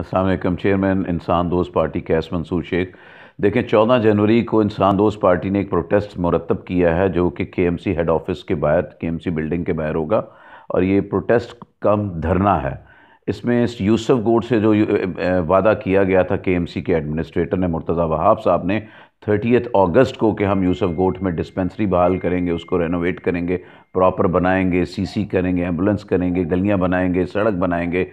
Aslam chairman इंसान दोस्त party कैस मंसूर शेख देखें चौदह जनवरी को इंसान दोस्त पार्टी ने एक प्रोटेस्ट मुरतब किया है जो कि के एम सी हेड ऑफिस के बाहर के एम सी बिल्डिंग के बाहर होगा और ये प्रोटेस्ट का धरना है इसमें इस यूसफ गोड से जो वादा किया गया था के एम सी के एडमिनिस्ट्रेटर ने मुर्तज़ा वहाब साहब ने थर्टीथ अगस्त को कि हम यूसफ गोट में डिस्पेंसरी बहाल करेंगे उसको रेनोवेट करेंगे प्रॉपर बनाएंगे सीसी करेंगे एम्बुलेंस करेंगे गलियां बनाएंगे सड़क बनाएंगे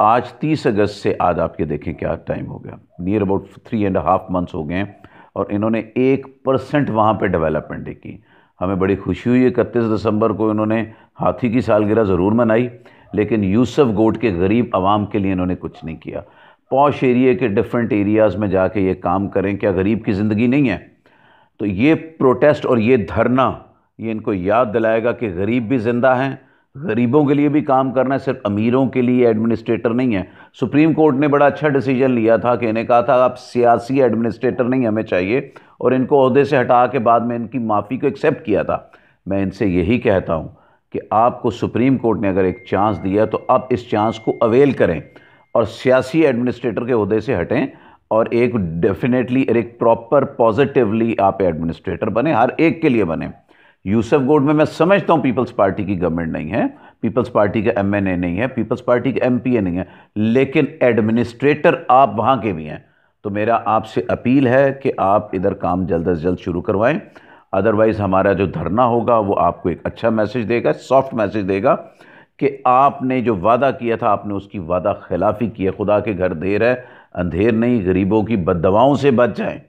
आज तीस अगस्त से आज आपके देखें क्या टाइम हो गया near about three and half months हो गए और इन्होंने एक परसेंट वहाँ पर डेवलपमेंट देखी हमें बड़ी खुशी हुई इकतीस दिसंबर को इन्होंने हाथी की सालगिरह ज़रूर मनाई लेकिन यूसफ गोट के गरीब आवाम के लिए इन्होंने कुछ नहीं किया पौश एरिए के डिफरेंट एरियाज़ में जाके ये काम करें क्या गरीब की ज़िंदगी नहीं है तो ये प्रोटेस्ट और ये धरना ये इनको याद दिलाएगा कि गरीब भी ज़िंदा हैं गरीबों के लिए भी काम करना है सिर्फ अमीरों के लिए एडमिनिस्ट्रेटर नहीं है सुप्रीम कोर्ट ने बड़ा अच्छा डिसीजन लिया था कि इन्हें कहा था आप सियासी एडमिनिस्ट्रेटर नहीं हमें चाहिए और इनको अहदे से हटा के बाद में इनकी माफ़ी को एक्सेप्ट किया था मैं इनसे यही कहता हूँ कि आपको सुप्रीम कोर्ट ने अगर एक चांस दिया तो आप इस चांस को अवेल करें और सियासी एडमिनिस्ट्रेटर के अहदे से हटें और एक डेफिनेटली एक प्रॉपर पॉजिटिवली आप एडमिनिस्ट्रेटर बने हर एक के लिए बने यूसफ गोड में मैं समझता हूँ पीपल्स पार्टी की गवर्नमेंट नहीं है पीपल्स पार्टी का एम नहीं है पीपल्स पार्टी का एम नहीं है लेकिन एडमिनिस्ट्रेटर आप वहाँ के भी हैं तो मेरा आपसे अपील है कि आप इधर काम जल्द अज जल्द शुरू करवाएं अदरवाइज़ हमारा जो धरना होगा वो आपको एक अच्छा मैसेज देगा सॉफ्ट मैसेज देगा कि आपने जो वादा किया था आपने उसकी वादा खिलाफी की है खुदा के घर देर है अंधेर नहीं गरीबों की बद से बच जाएँ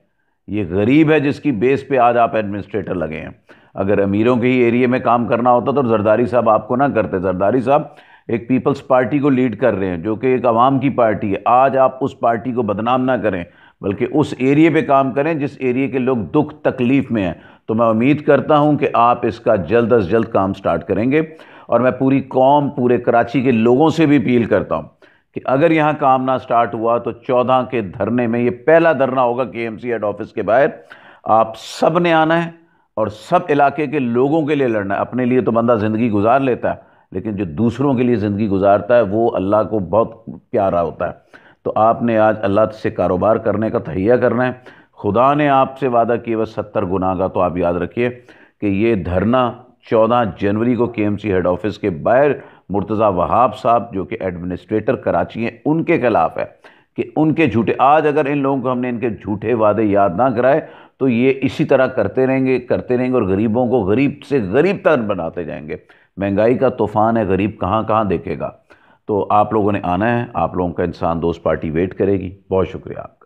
ये गरीब है जिसकी बेस पर आज आप एडमिनिस्ट्रेटर लगे हैं अगर अमीरों के ही एरिए में काम करना होता तो जरदारी साहब आपको ना करते जरदारी साहब एक पीपल्स पार्टी को लीड कर रहे हैं जो कि एक आवाम की पार्टी है आज आप उस पार्टी को बदनाम ना करें बल्कि उस एरिए पे काम करें जिस एरिए के लोग दुख तकलीफ़ में हैं तो मैं उम्मीद करता हूं कि आप इसका जल्द अज जल्द काम स्टार्ट करेंगे और मैं पूरी कौम पूरे कराची के लोगों से भी अपील करता हूं कि अगर यहाँ काम ना स्टार्ट हुआ तो चौदह के धरने में ये पहला धरना होगा के एम सी ऑफिस के बाहर आप सब ने आना है और सब इलाके के लोगों के लिए लड़ना है अपने लिए तो बंदा ज़िंदगी गुजार लेता है लेकिन जो दूसरों के लिए ज़िंदगी गुजारता है वो अल्लाह को बहुत प्यारा होता है तो आपने आज अल्लाह से कारोबार करने का तहिया करना है खुदा ने आपसे वादा किए बस सत्तर गुना का तो आप याद रखिए कि ये धरना चौदह जनवरी को के एम सी हेड ऑफिस के बाहर मुर्तज़ा वहाब साहब जो कि एडमिनिस्ट्रेटर कराची हैं उनके खिलाफ है कि उनके झूठे आज अगर इन लोगों को हमने इनके झूठे वादे याद ना कराए तो ये इसी तरह करते रहेंगे करते रहेंगे और गरीबों को गरीब से गरीब तर बनाते जाएंगे महंगाई का तूफ़ान है गरीब कहाँ कहाँ देखेगा तो आप लोगों ने आना है आप लोगों का इंसान दोस्त पार्टी वेट करेगी बहुत शुक्रिया